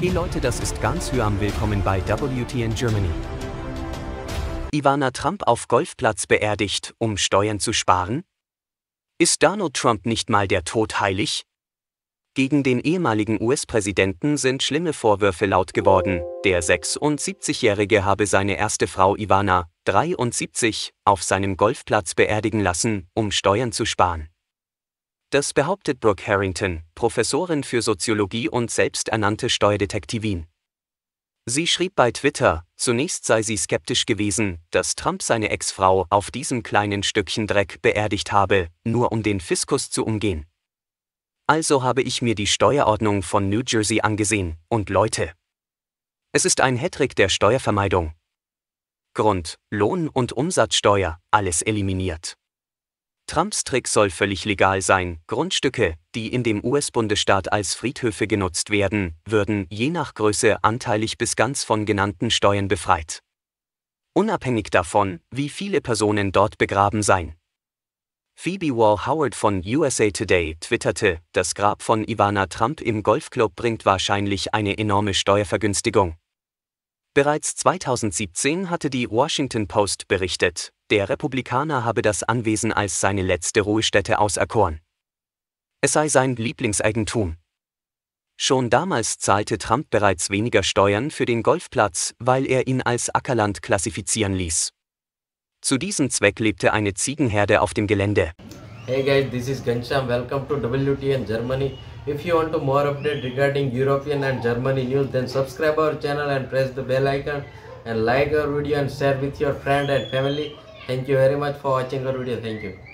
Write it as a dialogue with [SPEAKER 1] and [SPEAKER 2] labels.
[SPEAKER 1] Hey Leute, das ist ganz Hyam. Willkommen bei WTN Germany. Ivana Trump auf Golfplatz beerdigt, um Steuern zu sparen? Ist Donald Trump nicht mal der Tod heilig? Gegen den ehemaligen US-Präsidenten sind schlimme Vorwürfe laut geworden. Der 76-Jährige habe seine erste Frau Ivana, 73, auf seinem Golfplatz beerdigen lassen, um Steuern zu sparen. Das behauptet Brooke Harrington, Professorin für Soziologie und selbsternannte Steuerdetektivin. Sie schrieb bei Twitter, zunächst sei sie skeptisch gewesen, dass Trump seine Ex-Frau auf diesem kleinen Stückchen Dreck beerdigt habe, nur um den Fiskus zu umgehen. Also habe ich mir die Steuerordnung von New Jersey angesehen, und Leute. Es ist ein Hattrick der Steuervermeidung. Grund, Lohn und Umsatzsteuer, alles eliminiert. Trumps Trick soll völlig legal sein. Grundstücke, die in dem US-Bundesstaat als Friedhöfe genutzt werden, würden je nach Größe anteilig bis ganz von genannten Steuern befreit. Unabhängig davon, wie viele Personen dort begraben seien. Phoebe Wall Howard von USA Today twitterte, das Grab von Ivana Trump im Golfclub bringt wahrscheinlich eine enorme Steuervergünstigung. Bereits 2017 hatte die Washington Post berichtet, der Republikaner habe das Anwesen als seine letzte Ruhestätte auserkoren. Es sei sein Lieblingseigentum. Schon damals zahlte Trump bereits weniger Steuern für den Golfplatz, weil er ihn als Ackerland klassifizieren ließ. Zu diesem Zweck lebte eine Ziegenherde auf dem Gelände.
[SPEAKER 2] Hey guys, this is Gansham. Welcome to WTN Germany. If you want to more update regarding European and Germany news, then subscribe our channel and press the bell icon and like our video and share with your friend and family. thank you very much for watching our video thank you